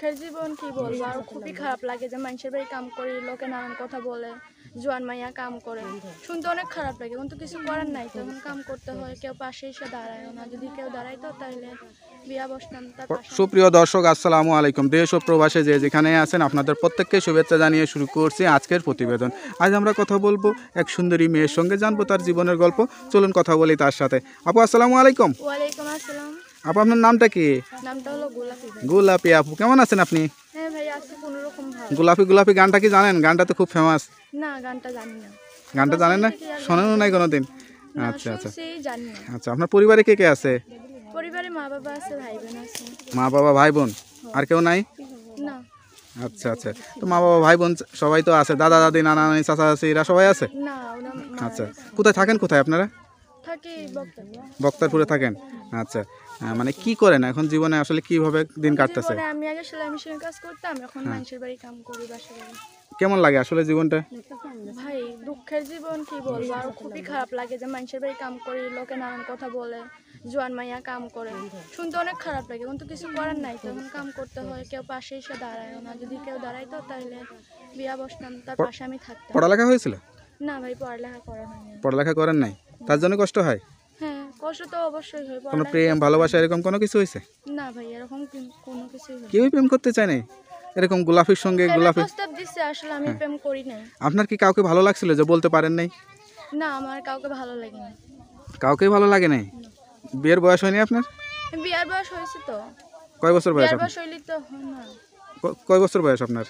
দুঃখের জীবন কি বলবো আর খুবই খারাপ লাগে যে মানুষের বাড়ি কাম করে লোকে নানান কথা বলে জোয়ান মাইয়া কাম করে শুনতে অনেক খারাপ লাগে কিন্তু কিছু করার নাই তখন কাম করতে হয় কেউ পাশে এসে দাঁড়ায় না যদি কেউ দাঁড়াইতো তাহলে সুপ্রিয় দর্শক আসসালামু আলাইকুম দেশ ও প্রবাসে যে যেখানে আছেন আপনাদের প্রত্যেককে শুভেচ্ছা জানিয়ে শুরু করছি আজকের প্রতিবেদন আজ আমরা কথা বলবো এক সুন্দরী মেয়ের সঙ্গে জানবো তার জীবনের গল্প চলুন কথা বলি তার সাথে আপু আসসালামু আলাইকুম ওয়ালাইকুম আসসালাম আপু আপনার নামটা কি গোলাপি আপু কেমন আছেন আপনি গোলাপি হ্যাঁ গোলাপি গানটা কি জানেন গানটা তো খুব ফেমাস গানটা জানেন না শোনেনও নাই কোনোদিন আচ্ছা আচ্ছা আচ্ছা আপনার পরিবারে কে কে আছে মা বাবা ভাই বোন আর কেউ নাই আচ্ছা আচ্ছা তো মা বাবা ভাই বোন সবাই তো আছে দাদা দাদি নানা নানি চাচা চাচি এরা সবাই আছে আচ্ছা কোথায় থাকেন কোথায় আপনারা বক্তারপুরে থাকেন আচ্ছা মানে কি করেন এখন জীবনে আসলে কিভাবে দিন কাটতেছে আমি আগে সেলাই মেশিনের কাজ করতাম এখন হ্যাঁ। মানুষের বাড়ি কাম করি বাসায় কেমন লাগে আসলে জীবনটা ভাই দুঃখের জীবন কি বলবো আর খুবই খারাপ লাগে যে মানুষের বাড়ি কাম করি লোকে নানান কথা বলে জোয়ান মাইয়া কাম করে শুনতে অনেক খারাপ লাগে কিন্তু কিছু করার নাই তখন কাম করতে হয় কেউ পাশে এসে দাঁড়ায় না যদি কেউ দাঁড়াইতো তাহলে বিয়া বসতাম তার পাশে আমি থাকতাম পড়ালেখা হয়েছিল না ভাই পড়ালেখা করা হয়নি পড়ালেখা করেন নাই তার জন্য কষ্ট হয় হ্যাঁ কষ্ট তো অবশ্যই হয় কোনো প্রেম ভালোবাসা এরকম কোনো কিছু হয়েছে না ভাই এরকম কোনো কিছু কেউই প্রেম করতে চায় না এরকম গোলাপের সঙ্গে গোলাপের প্রস্তাব দিছে আসলে আমি হ্যাঁ। প্রেম করি না আপনার কি কাউকে ভালো লাগছিল যে বলতে পারেন নাই না আমার কাউকে ভালো লাগে না কাউকে ভালো লাগে না বিয়ের বয়স হয়নি আপনার বিয়ের বয়স হয়েছে তো কয় বছর বয়স আপনার তো না কয় বছর বয়স আপনার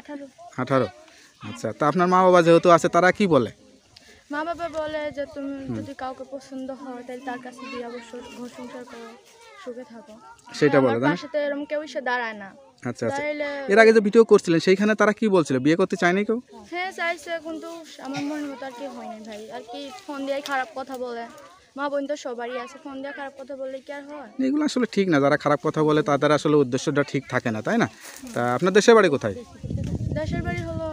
আঠারো 18 আচ্ছা তা আপনার মা বাবা যেহেতু আছে তারা কি বলে মা বাবা বলে যে তুমি যদি কাউকে পছন্দ হয় তাহলে তার কাছে দিয়ে অবশ্য ঘর সংসার করো সুখে থাকো সেটা বলে তাই সাথে এরকম কেউ সে দাঁড়ায় না আচ্ছা আচ্ছা এর আগে যে ভিডিও করছিলেন সেইখানে তারা কি বলছিল বিয়ে করতে চায় না কেউ হ্যাঁ চাইছে কিন্তু আমার মনে মতো আর কি হয়নি ভাই আর কি ফোন দিয়ে খারাপ কথা বলে মা বোন তো সবারই আছে ফোন দিয়ে খারাপ কথা বললে কি আর হয় এগুলো আসলে ঠিক না যারা খারাপ কথা বলে তাদের আসলে উদ্দেশ্যটা ঠিক থাকে না তাই না তা আপনার দেশের বাড়ি কোথায় দেশের বাড়ি হলো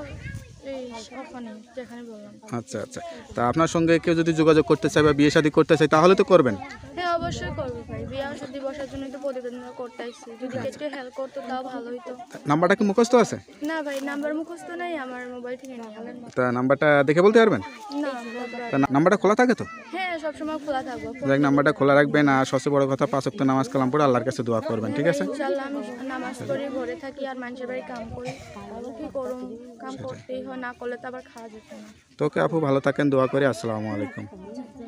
আচ্ছা আচ্ছা তা আপনার সঙ্গে কেউ যদি যোগাযোগ করতে চায় বা বিয়ে শাদী করতে চায় তাহলে তো করবেন অবশ্যই করবো শুদ্ধি বসার জন্য তো করতে আসছি যদি একটু আচ্ছা। হেল্প করতো তাও ভালো নাম্বারটা কি মুখস্থ আছে না ভাই নাম্বার মুখস্থ নাই আমার মোবাইল থেকে নিয়ে তা নাম্বারটা দেখে বলতে পারবেন না নাম্বারটা খোলা থাকে তো হ্যাঁ সবসময় খোলা নাম্বারটা খোলা রাখবেন আর সবচেয়ে বড় কথা পাঁচ ওয়াক্ত নামাজ কালাম পড়ে আল্লাহর কাছে দোয়া করবেন ঠিক আছে নামাজ থাকি আর কাম করি কি করুন কাম করতেই হয় না করলে তো আবার তোকে আপু ভালো থাকেন দোয়া করি আসসালামু আলাইকুম